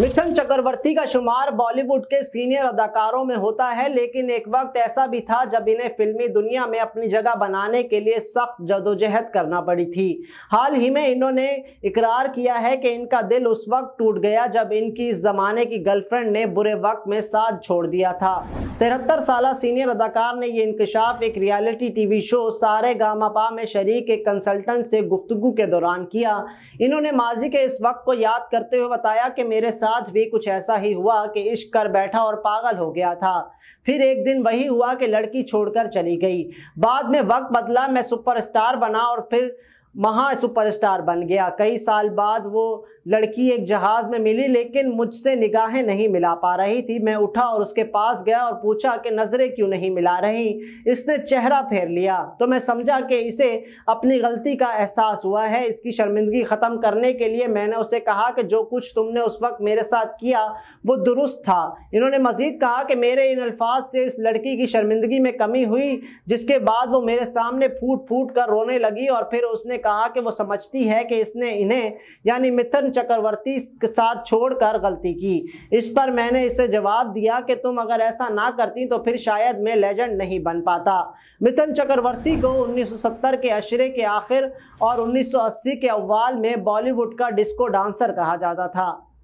मिथुन चक्रवर्ती का शुमार बॉलीवुड के सीनियर अदाकारों में होता है लेकिन एक वक्त ऐसा भी था जब इन्हें फिल्मी दुनिया में अपनी जगह बनाने के लिए सख्त जदोजहद करना पड़ी थी हाल ही में इन्होंने इकरार किया है कि इनका दिल उस वक्त टूट गया जब इनकी इस जमाने की गर्लफ्रेंड ने बुरे वक्त में साथ छोड़ दिया था तिहत्तर साल सीनियर अदाकार ने यह इंकशाफ एक रियलिटी टीवी शो सारे गामापा में शरीक एक कंसल्टेंट से गुफ्तगु के दौरान किया इन्होंने माजी के इस वक्त को याद करते हुए बताया कि मेरे साथ साथ भी कुछ ऐसा ही हुआ कि इश्क कर बैठा और पागल हो गया था फिर एक दिन वही हुआ कि लड़की छोड़कर चली गई बाद में वक्त बदला मैं सुपरस्टार बना और फिर महा सुपरस्टार बन गया कई साल बाद वो लड़की एक जहाज़ में मिली लेकिन मुझसे निगाहें नहीं मिला पा रही थी मैं उठा और उसके पास गया और पूछा कि नज़रें क्यों नहीं मिला रही इसने चेहरा फेर लिया तो मैं समझा कि इसे अपनी गलती का एहसास हुआ है इसकी शर्मिंदगी ख़त्म करने के लिए मैंने उसे कहा कि जो कुछ तुमने उस वक्त मेरे साथ किया वो दुरुस्त था इन्होंने मज़ीद कहा कि मेरे इन अल्फाज से इस लड़की की शर्मिंदगी में कमी हुई जिसके बाद वो मेरे सामने फूट फूट कर रोने लगी और फिर उसने कहा कि वो समझती है कि इसने इन्हें यानी मिथन चक्रवर्ती के साथ छोड़कर गलती की इस पर मैंने इसे जवाब दिया कि तुम अगर ऐसा ना करती तो फिर शायद मैं लेजेंड नहीं बन पाता मिथन चक्रवर्ती को 1970 के अशरे के आखिर और 1980 के अव्वाल में बॉलीवुड का डिस्को डांसर कहा जाता था